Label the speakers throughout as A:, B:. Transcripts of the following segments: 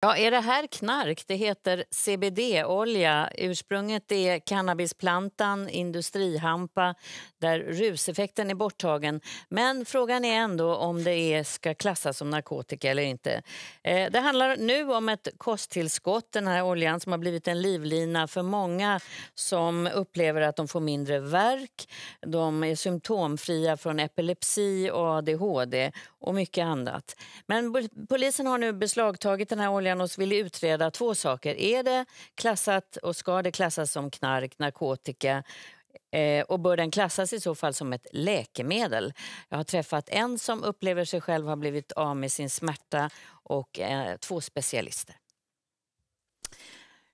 A: Ja, är det här knark? Det heter CBD-olja. Ursprunget är cannabisplantan, industrihampa där ruseffekten är borttagen. Men frågan är ändå om det är, ska klassas som narkotika eller inte. Eh, det handlar nu om ett kosttillskott, den här oljan som har blivit en livlina för många som upplever att de får mindre värk. de är symptomfria från epilepsi och ADHD och mycket annat. Men polisen har nu beslagtagit den här oljan och vill utreda två saker. Är det klassat och ska det klassas som knark, narkotika eh, och bör den klassas i så fall som ett läkemedel? Jag har träffat en som upplever sig själv ha blivit av med sin smärta och eh, två specialister.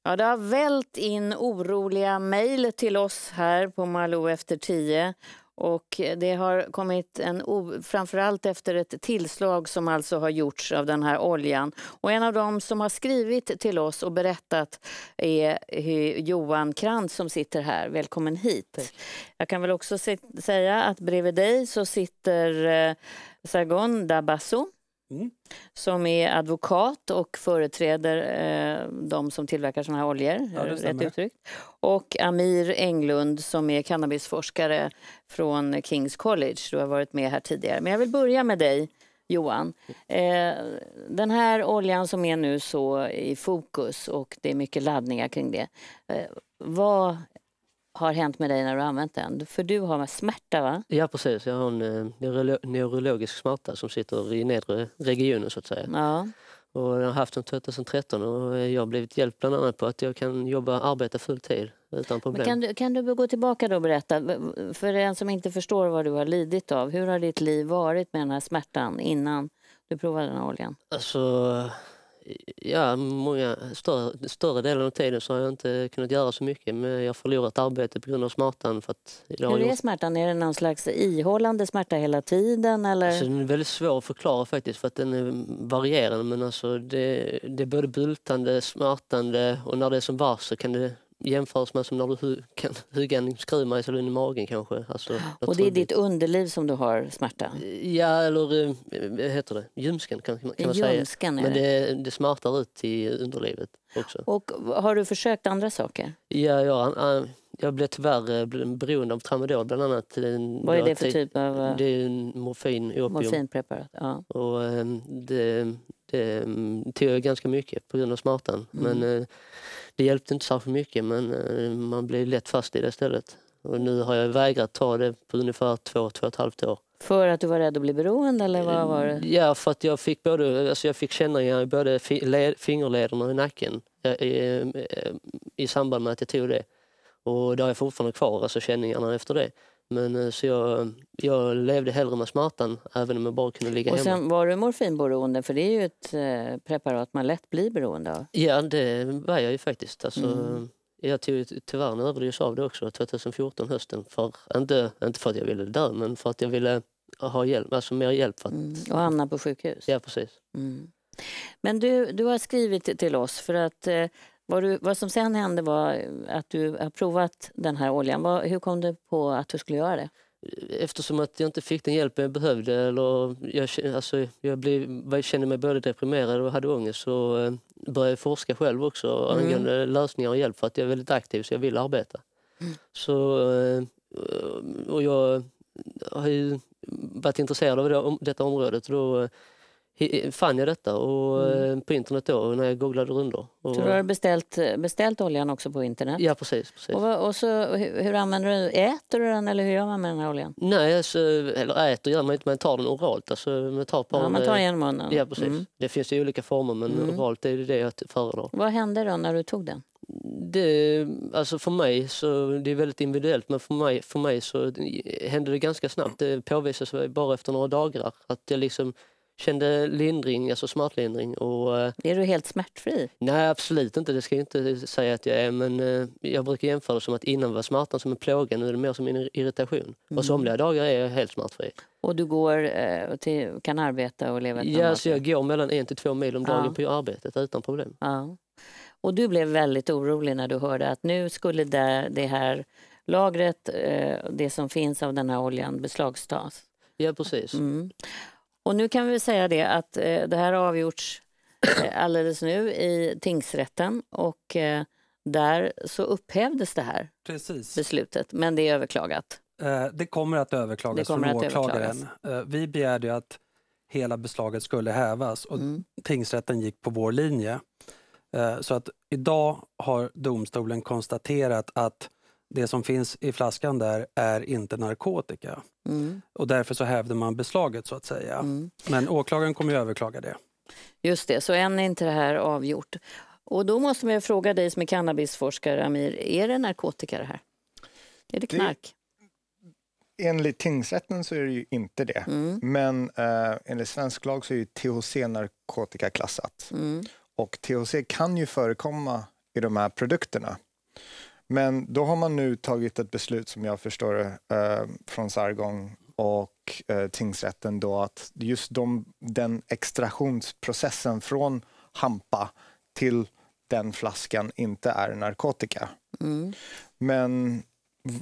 A: Ja, det har vält in oroliga mejl till oss här på Malou efter tio och det har kommit en, framförallt efter ett tillslag som alltså har gjorts av den här oljan. Och en av dem som har skrivit till oss och berättat är Johan Krantz som sitter här. Välkommen hit. Jag kan väl också säga att bredvid dig så sitter eh, Sargon Dabasso Mm. som är advokat och företräder eh, de som tillverkar sådana här oljor. Ja, rätt uttryckt. Och Amir Englund som är cannabisforskare från Kings College. Du har varit med här tidigare. Men jag vill börja med dig, Johan. Eh, den här oljan som är nu så i fokus och det är mycket laddningar kring det. Eh, vad har hänt med dig när du har använt den? För du har smärta va?
B: Ja precis, jag har en eh, neuro neurologisk smärta som sitter i nedre regionen så att säga. Ja. Och jag har haft den 2013 och eh, jag har blivit hjälpt bland annat på att jag kan jobba, arbeta full tid utan problem. Men kan, du,
A: kan du gå tillbaka då och berätta, för den som inte förstår vad du har lidit av, hur har ditt liv varit med den här smärtan innan du provade den här oljan? Alltså, ja,
B: många, större, större delen av tiden så har jag inte kunnat göra så mycket. Men jag har förlorat arbete på grund av smärtan. För att Hur är jag...
A: smärtan? Är det någon slags ihållande smärta hela tiden? Eller? Alltså, den
B: är väldigt svår att förklara faktiskt för att den är varierande. Men alltså, det, det är både bultande, smärtande och när det är som värst så kan det jämförs med som när du kan hugga en skruvmejsel in i magen kanske. Alltså, och det är
A: ditt underliv som du har smärta?
B: Ja, eller eh, vad heter det? Ljumsken kan, kan man Ljumskan säga. Men det, det smärtar ut i underlivet också.
A: Och har du försökt andra saker?
B: Ja, jag, jag blev tyvärr eh, beroende av tramadol bland annat. Vad är det för typ av? Eh, det är morfin, opium. Morfinpreparat, ja. Och ehm, det, eh, tog ganska mycket på grund av smärtan. Mm. Men eh, det hjälpte inte särskilt mycket men eh, man blev lätt fast i det istället. Och nu har jag vägrat ta det på ungefär två, två och ett halvt år.
A: För att du var rädd att bli beroende eller vad ehm, var det?
B: Ja, för att jag fick, både, alltså jag fick känningar i både fingerlederna och i nacken eh, i, i, i samband med att jag tog det. Och det har jag fortfarande kvar, alltså känningarna efter det. Men eh, så jag, jag levde hellre med smärtan, även om jag bara kunde ligga och hemma. sen
A: var du morfinberoende, för det är ju ett eh, preparat man lätt blir beroende av.
B: Ja, det var jag ju faktiskt. Alltså, mm. Jag tog tyvärr en överdose av det också 2014, hösten. För, inte, inte för att jag ville dö, men för att jag ville ha hjälp, alltså
A: mer hjälp. För att... mm. Och hamna på sjukhus? Ja, precis. Mm. Men du, du har skrivit till oss för att eh, vad, du, vad, som sen hände var att du har provat den här oljan. Vad, hur kom du på att du skulle göra det? Eftersom att jag inte fick den hjälp jag behövde.
B: Eller jag, alltså, jag blev, kände mig både deprimerad och hade ångest. Så eh, började jag forska själv också mm. angående lösningar och hjälp för att jag är väldigt aktiv så jag vill arbeta. Mm. Så, eh, och jag har ju varit intresserad av detta området. Och då fann jag detta och, mm. Eh, på internet då när jag googlade rundor. Och... Så du har
A: beställt, beställt oljan också på internet? Ja precis. precis. Och, och, så, hur, använder du Äter du den eller hur gör man med den här oljan?
B: Nej, alltså, eller äter gör man inte, man tar den oralt. Alltså, man tar, på ja, man tar genom munnen? Ja precis. Mm. Det finns ju olika former men mm. oralt är det jag föredrar.
A: Vad hände då när du tog den?
B: Det, alltså för mig så, det är väldigt individuellt men för mig, för mig så eh, hände det ganska snabbt. Det påvisades bara efter några dagar att jag liksom kände lindring, alltså smärtlindring. Och, eh, är du helt smärtfri? Nej, absolut inte. Det ska jag inte säga att jag är. Men eh, jag brukar jämföra det som att innan var smärtan som en plåga, nu är det mer som en irritation. Mm. Och somliga dagar är jag helt smärtfri.
A: Och du går eh, och till, kan arbeta och leva ett Ja, så jag går mellan en till två mil om dagen ja. på arbetet utan problem. Ja. Och du blev väldigt orolig när du hörde att nu skulle det, det här lagret, det som finns av den här oljan, beslagtas. Ja, precis. Mm. Och nu kan vi säga det att eh, det här har avgjorts eh, alldeles nu i tingsrätten och eh, där så upphävdes det här Precis. beslutet, men det är överklagat.
C: Eh, det kommer att överklagas kommer från att åklagaren. Överklagas. Eh, vi begärde att hela beslaget skulle hävas och mm. tingsrätten gick på vår linje. Eh, så att idag har domstolen konstaterat att det som finns i flaskan där är inte narkotika. Mm. Och därför så hävde man beslaget så att säga. Mm. Men åklagaren kommer ju överklaga det.
A: Just det, så än är inte det här avgjort. Och då måste man fråga dig som är cannabisforskare, Amir, är det narkotika det här?
D: Är det knark? Det, enligt tingsrätten så är det ju inte det. Mm. Men eh, enligt svensk lag så är ju THC narkotikaklassat. Mm. Och THC kan ju förekomma i de här produkterna. Men då har man nu tagit ett beslut, som jag förstår eh, från Sargon och eh, tingsrätten, då att just de, den extraktionsprocessen från hampa till den flaskan inte är narkotika. Mm. Men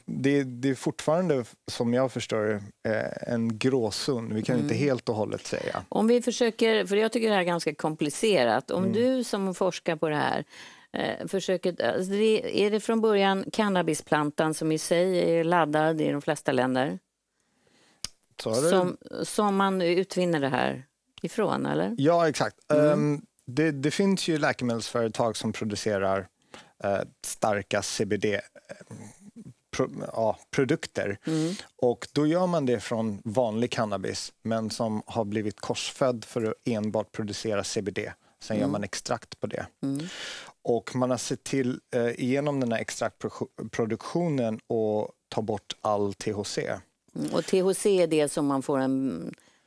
D: det, det, är fortfarande, som jag förstår eh, en gråzon. Vi kan mm. inte helt och hållet säga.
A: Om vi försöker, för jag tycker det här är ganska komplicerat. Om mm. du som forskar på det här eh, försöker, alltså det, är det från början cannabisplantan som i sig är laddad i de flesta länder? Som, som man utvinner det här ifrån, eller?
D: Ja, exakt. Mm. Um, det, det, finns ju läkemedelsföretag som producerar uh, starka CBD eh, Pro, ja, produkter. Mm. Och då gör man det från vanlig cannabis, men som har blivit korsfödd för att enbart producera CBD. Sen mm. gör man extrakt på det. Mm. Och man har sett till eh, genom den här extraktproduktionen att ta bort all THC. Mm,
A: och THC är det som man får en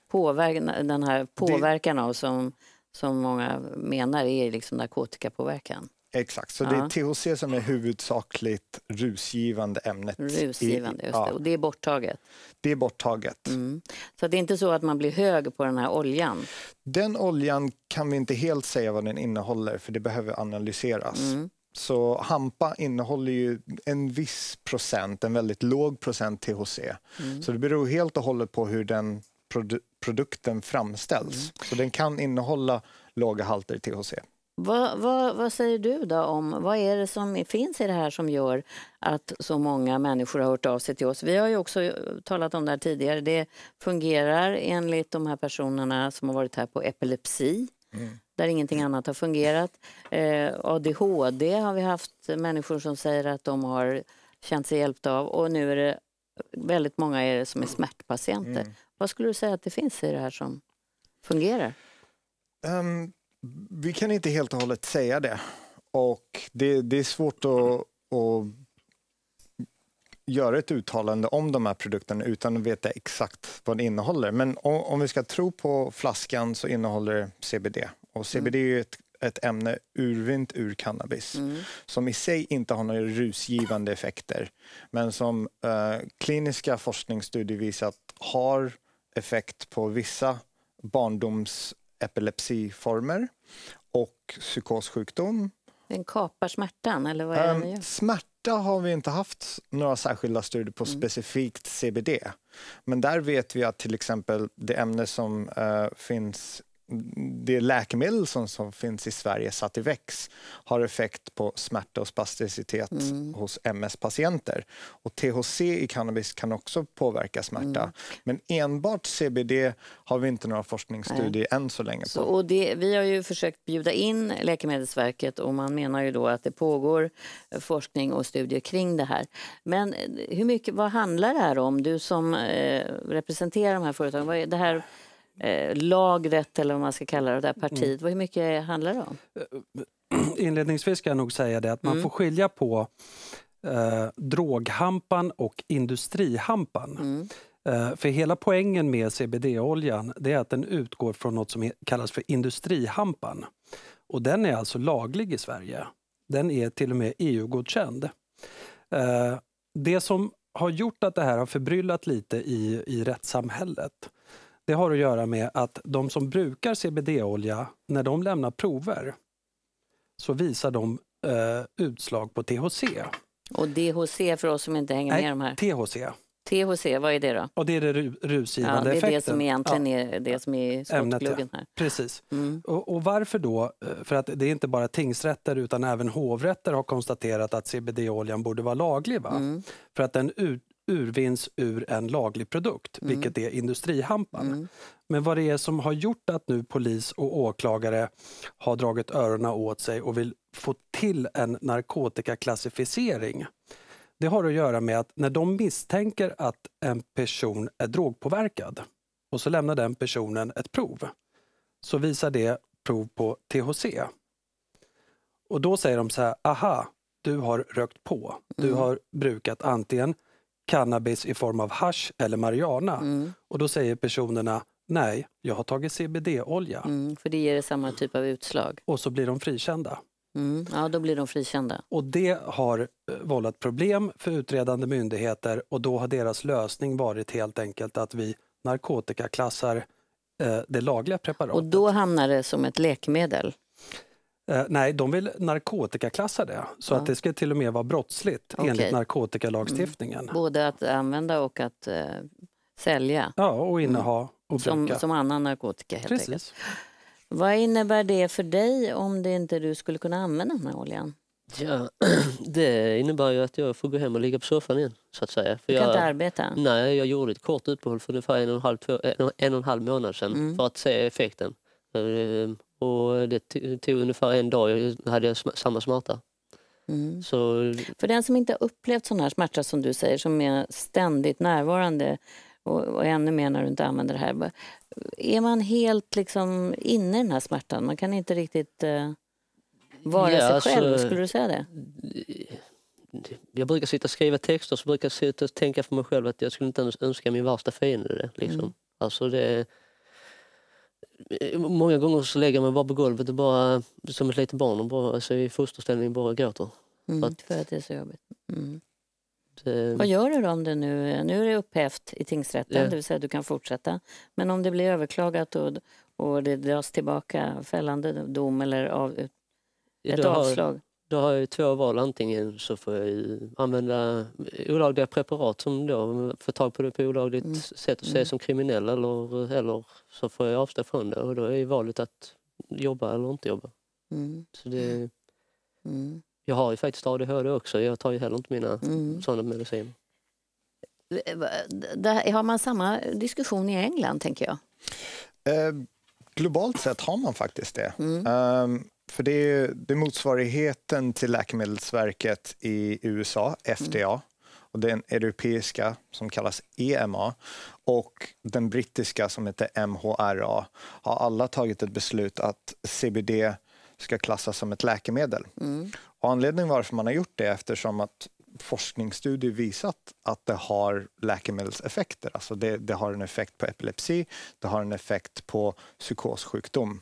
A: påverkan, den här påverkan det... av som, som många menar är liksom narkotikapåverkan?
D: Exakt, så det är THC som är huvudsakligt rusgivande ämnet. Rusgivande, just det. Och det är borttaget? Det är borttaget.
A: Mm. Så det är inte så att man blir hög på den här oljan?
D: Den oljan kan vi inte helt säga vad den innehåller, för det behöver analyseras. Mm. Så hampa innehåller ju en viss procent, en väldigt låg procent THC. Mm. Så det beror helt och hållet på hur den produ produkten framställs. Mm. Så den kan innehålla låga halter THC.
A: Vad, vad, vad, säger du då om, vad är det som finns i det här som gör att så många människor har hört av sig till oss? Vi har ju också eh, talat om det här tidigare, det fungerar enligt de här personerna som har varit här på epilepsi, mm. där ingenting mm. annat har fungerat. Eh, ADHD har vi haft människor som säger att de har känt sig hjälpta av och nu är det väldigt många är det som är smärtpatienter. Mm. Vad skulle du säga att det finns i det här som
D: fungerar? Um vi kan inte helt och hållet säga det. Och det, det är svårt att, mm. att, göra ett uttalande om de här produkterna utan att veta exakt vad det innehåller. Men om, om vi ska tro på flaskan så innehåller det CBD. Och CBD mm. är ett, ett, ämne urvint ur cannabis mm. som i sig inte har några rusgivande effekter men som eh, kliniska forskningsstudier visat har effekt på vissa barndoms epilepsiformer och psykossjukdom.
A: Den kapar smärtan, eller vad är det um,
D: Smärta har vi inte haft några särskilda studier på mm. specifikt CBD. Men där vet vi att till exempel det ämne som uh, finns det läkemedel som, som finns i Sverige, Sativex, har effekt på smärta och spasticitet mm. hos MS-patienter. Och THC i cannabis kan också påverka smärta. Mm. Men enbart CBD har vi inte några forskningsstudier Nej. än så länge. På. Så,
A: och det, vi har ju försökt bjuda in Läkemedelsverket och man menar ju då att det pågår forskning och studier kring det här. Men eh, hur mycket, vad handlar det här om? Du som eh, representerar de här företagen, vad är det här eh, lagret eller vad man ska kalla det där partiet. Mm. Hur mycket handlar det om? Eh,
C: eh, inledningsvis ska jag nog säga det att man mm. får skilja på eh, droghampan och industrihampan. Mm. Eh, för hela poängen med CBD-oljan är att den utgår från något som kallas för industrihampan. Och den är alltså laglig i Sverige. Den är till och med EU-godkänd. Eh, det som har gjort att det här har förbryllat lite i, i rättssamhället det har att göra med att de som brukar CBD-olja, när de lämnar prover så visar de eh, utslag på THC.
A: Och DHC för oss som inte hänger Nej, med de här? THC. THC, vad är det då?
C: Och det är det rusgivande ja, det är effekten. Det som egentligen
A: ja. är det som är skottgluggen
C: här. Precis. Mm. Och, och, varför då? Eh, för att det är inte bara tingsrätter utan även hovrätter har konstaterat att CBD-oljan borde vara laglig. Va? Mm. För att den ut, urvinns ur en laglig produkt, mm. vilket är industrihampan. Mm. Men vad det är som har gjort att nu polis och åklagare har dragit öronen åt sig och vill få till en narkotikaklassificering. Det har att göra med att när de misstänker att en person är drogpåverkad och så lämnar den personen ett prov, så visar det prov på THC. Och då säger de så här, aha, du har rökt på. Du mm. har brukat antingen cannabis i form av hash eller marijuana? Mm. Och då säger personerna nej, jag har tagit CBD-olja. Mm, för det ger samma typ av utslag. Och så blir de frikända. Mm, ja, då blir de frikända. Och det har eh, vållat problem för utredande myndigheter och då har deras lösning varit helt enkelt att vi narkotikaklassar eh, det lagliga preparatet. Och
A: då hamnar det som ett läkemedel?
C: Eh, nej, de vill narkotikaklassa det. Så ja. att det ska till och med vara brottsligt okay. enligt mm. narkotikalagstiftningen.
A: Mm. Både att använda och att eh, sälja? Ja, och mm. inneha mm. och bruka. Som, som annan narkotika helt Precis. enkelt. Vad innebär det för dig om det inte du skulle kunna använda den här oljan?
B: Ja, det innebär ju att jag får gå hem och ligga på soffan igen. Så att säga. För du kan jag, inte arbeta? Nej, jag gjorde ett kort uppehåll för ungefär en och en halv, två, en och en halv månad sedan mm. för att se effekten. Eh, och det tog ungefär en dag,
A: hade jag sm samma smärta. Mm. Så... För den som inte har upplevt sån här smärta som du säger, som är ständigt närvarande och, och ännu mer när du inte använder det här. Är man helt liksom inne i den här smärtan? Man kan inte riktigt eh, vara ja, sig alltså- själv, alltså, skulle du säga det?
B: Jag brukar sitta och skriva texter så brukar jag sitta och tänka för mig själv att jag skulle inte ens önska min värsta fiende det. Liksom. Mm. Alltså det Eh, många gånger så lägger jag mig bara på golvet och bara som ett litet barn och bara, alltså, i fosterställning bara gråter. Mm, för, att, för att det är så jobbigt. Mm. Det, eh, Vad
A: gör du då om det nu, nu är det upphävt i tingsrätten, ja. det vill säga du kan fortsätta. Men om det blir överklagat och, och det dras tillbaka fällande dom eller av, ett avslag? Har,
B: då har jag två val. Antingen så får jag använda olagliga preparat som då får tag på det på olagligt mm. sätt och ses mm. som kriminell eller, eller så får jag avstå från det och då är valet att jobba eller inte jobba. Mm. Så det, mm. Jag har ju faktiskt ADHD också, jag tar ju heller inte mina mm. sådana mediciner.
A: har man samma diskussion i England tänker jag?
D: Eh, globalt sett har man faktiskt det. Mm. Eh, för det är, det är motsvarigheten till Läkemedelsverket i USA, mm. FDA, och den europeiska som kallas EMA och den brittiska som heter MHRA har alla tagit ett beslut att CBD ska klassas som ett läkemedel. Mm. Och anledningen varför man har gjort det är eftersom att forskningsstudier visat att det har läkemedelseffekter. Alltså det, det har en effekt på epilepsi, det har en effekt på psykossjukdom.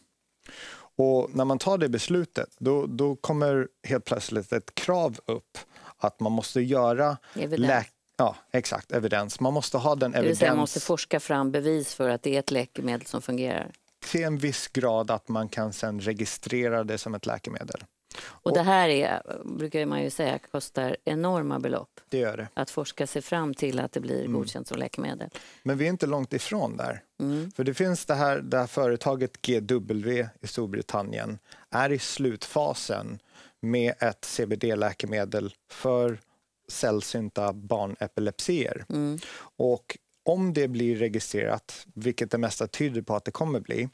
D: Och när man tar det beslutet då, då kommer helt plötsligt ett krav upp att man måste göra Evidens. Ja, exakt. Evidens. Man måste ha den evidens... man måste
A: forska fram bevis för att det är ett läkemedel
D: som fungerar? Till en viss grad att man kan sen registrera det som ett läkemedel.
A: Och det här är, brukar man ju säga, kostar enorma belopp. Det gör det. Att forska sig fram till att det blir mm. godkänt som läkemedel.
D: Men vi är inte långt ifrån där. Mm. För det finns det här, det här företaget GW i Storbritannien är i slutfasen med ett CBD-läkemedel för sällsynta barnepilepsier. Mm. Och om det blir registrerat, vilket det mesta tyder på att det kommer bli,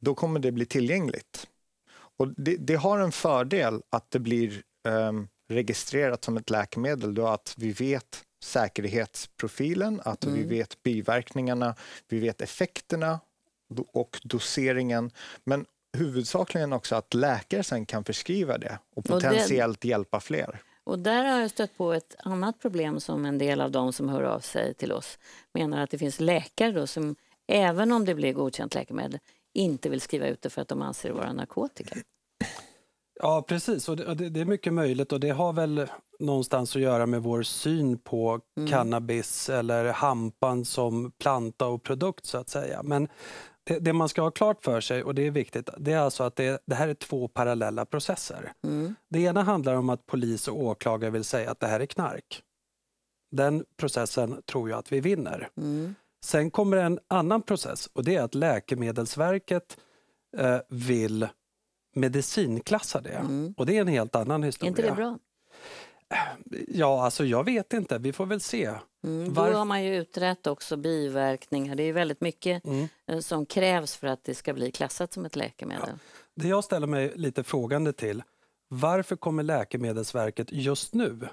D: då kommer det bli tillgängligt. Och det, det har en fördel att det blir eh, registrerat som ett läkemedel då att vi vet säkerhetsprofilen, att mm. vi vet biverkningarna, vi vet effekterna och doseringen. Men huvudsakligen också att läkare sen kan förskriva det och potentiellt och det, hjälpa fler.
A: Och där har jag stött på ett annat problem som en del av de som hör av sig till oss menar att det finns läkare då som, även om det blir godkänt läkemedel, inte vill skriva ut det för att de anser det vara narkotika.
C: Ja, precis. Och det, det, är mycket möjligt och det har väl någonstans att göra med vår syn på mm. cannabis eller hampan som planta och produkt så att säga. Men det, det, man ska ha klart för sig, och det är viktigt, det är alltså att det, det här är två parallella processer. Mm. Det ena handlar om att polis och åklagare vill säga att det här är knark. Den processen tror jag att vi vinner. Mm. Sen kommer en annan process och det är att Läkemedelsverket eh, vill medicinklassa det. Mm. Och det är en helt annan historia. Är inte det bra? Äh, ja, alltså jag vet inte. Vi får väl se.
A: Mm. Då har man ju utrett också biverkningar. Det är väldigt mycket mm. Eh, som krävs för att det ska bli klassat som ett läkemedel. Ja.
C: Det jag ställer mig lite frågande till, varför kommer Läkemedelsverket just nu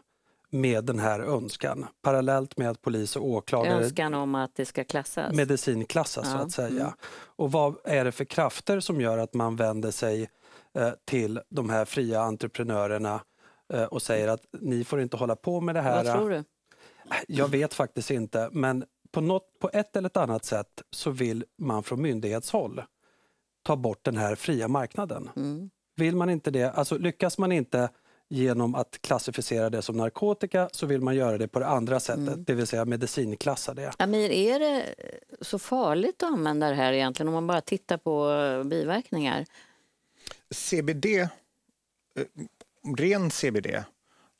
C: med den här önskan parallellt med att polis och åklagare... Önskan
A: om att det ska klassas?
C: Medicinklassas, ja. så att säga. Mm. Och vad är det för krafter som gör att man vänder sig Eh, till de här fria entreprenörerna eh, och säger att ni får inte hålla på med det här. Vad tror du? Jag vet faktiskt inte, men på, något, på ett eller ett annat sätt så vill man från myndighetshåll ta bort den här fria marknaden. Mm. Vill man inte det, alltså lyckas man inte genom att klassificera det som narkotika så vill man göra det på det andra sättet, mm. det vill säga medicinklassa det.
A: Amir, är det så farligt att använda det här egentligen om man bara tittar på biverkningar?
D: CBD, eh, ren CBD,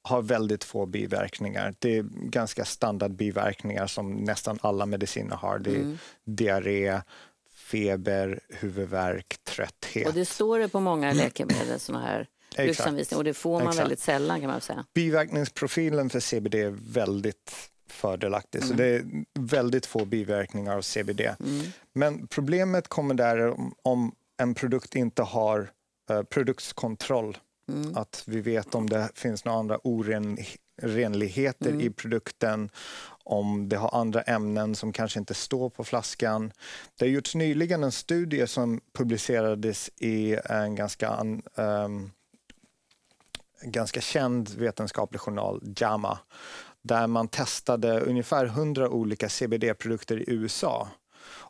D: har väldigt få biverkningar. Det är ganska standard biverkningar som nästan alla mediciner har. Det är mm. diarré, feber, huvudvärk, trötthet. Och det står det på många mm. läkemedel, sådana här bruksanvisningar, och det får man Exakt. väldigt sällan kan man säga. Biverkningsprofilen för CBD är väldigt fördelaktig, mm. så det är väldigt få biverkningar av CBD. Mm. Men problemet kommer där om en produkt inte har Eh, produktkontroll. Mm. Att vi vet om det finns några andra orenligheter mm. i produkten, om det har andra ämnen som kanske inte står på flaskan. Det har gjorts nyligen en studie som publicerades i en ganska, um, ganska känd vetenskaplig journal, JAMA, där man testade ungefär 100 olika CBD-produkter i USA.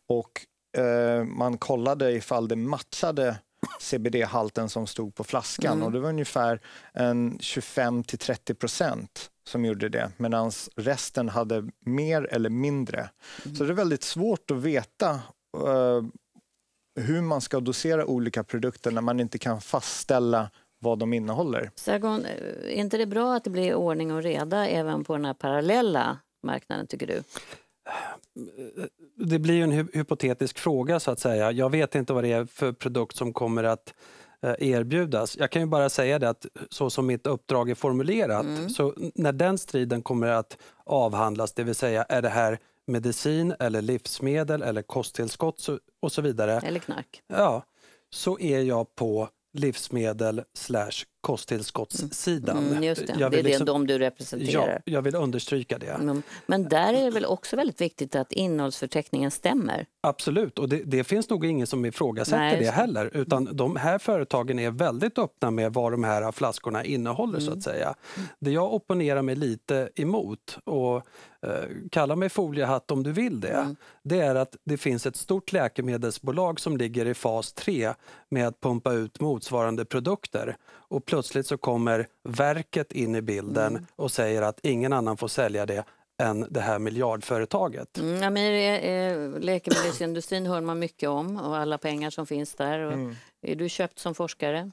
D: Och uh, man kollade ifall det matchade CBD-halten som stod på flaskan mm. och det var ungefär 25 30 procent som gjorde det medan resten hade mer eller mindre. Mm. Så det är väldigt svårt att veta uh, hur man ska dosera olika produkter när man inte kan fastställa vad de
C: innehåller.
A: Sargon, eh, är inte det bra att det blir ordning och reda även på den här parallella marknaden, tycker du?
C: Eh, det blir ju en hypotetisk fråga så att säga. Jag vet inte vad det är för produkt som kommer att eh, erbjudas. Jag kan ju bara säga det att eh, så som mitt uppdrag är formulerat, mm. så när den striden kommer att avhandlas, det vill säga är det här medicin eller livsmedel eller kosttillskott och så vidare. Eller knark. Ja, så är jag på livsmedel slash kosttillskottssidan. Mm, just det, jag det är liksom, de
A: du representerar.
C: Ja, jag vill understryka det.
A: Mm. Men där är det väl också väldigt viktigt att innehållsförteckningen stämmer?
C: Absolut, och det, det finns nog ingen som ifrågasätter Nej, det heller. Utan mm. de här företagen är väldigt öppna med vad de här flaskorna innehåller mm. så att mm. säga. Det jag opponerar mig lite emot, och eh, kalla mig foliehatt om du vill det, mm. det är att det finns ett stort läkemedelsbolag som ligger i fas 3 med att pumpa ut motsvarande produkter och plötsligt så kommer verket in i bilden mm. och säger att ingen annan får sälja det än det här miljardföretaget.
A: Mm, ja, men, eh, läkemedelsindustrin hör man mycket om och alla pengar som finns där. Och, mm. Är du köpt som forskare?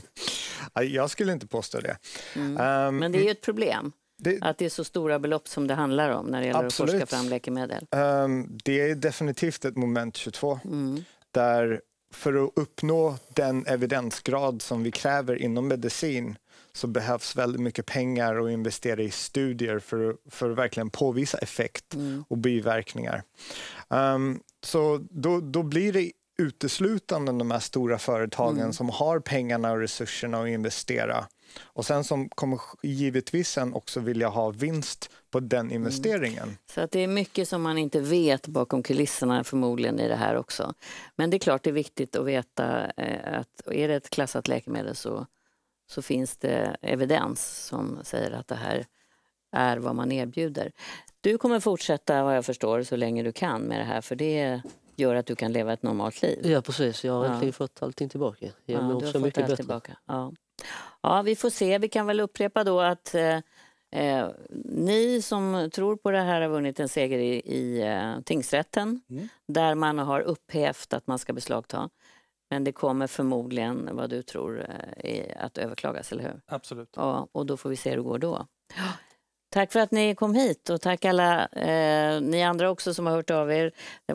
D: jag skulle inte påstå det. Mm. Um, men det är ju mm.
A: ett problem. Det, att det är så stora belopp som det handlar om när det gäller absolut. att forska fram läkemedel.
D: Um, det är definitivt ett moment 22 mm. där för att uppnå den evidensgrad som vi kräver inom medicin så behövs väldigt mycket pengar och investera i studier för, för att verkligen påvisa effekt mm. och biverkningar. Um, så då, då blir det uteslutande de här stora företagen mm. som har pengarna och resurserna att investera och sen som kommer givetvis sen också vilja ha vinst på den mm. investeringen. Mm.
A: Så att det är mycket som man inte vet bakom kulisserna förmodligen i det här också. Men det är klart det är viktigt att veta eh, att är det ett klassat läkemedel så, så finns det evidens som säger att det här är vad man erbjuder. Du kommer fortsätta vad jag förstår så länge du kan med det här för det gör att du kan leva ett normalt liv. Ja
B: precis, jag har ja. äntligen fått allting tillbaka. Jag ja, mår också mycket bättre. Tillbaka.
A: Ja. Ja, vi får se. Vi kan väl upprepa då att eh, eh, ni som tror på det här har vunnit en seger i, i eh, tingsrätten mm. där man har upphävt att man ska beslagta. Men det kommer förmodligen, vad du tror, eh, att överklagas, eller hur? Absolut. Ja, och då får vi se hur det går då. Tack för att ni kom hit och tack alla eh, ni andra också som har hört av er.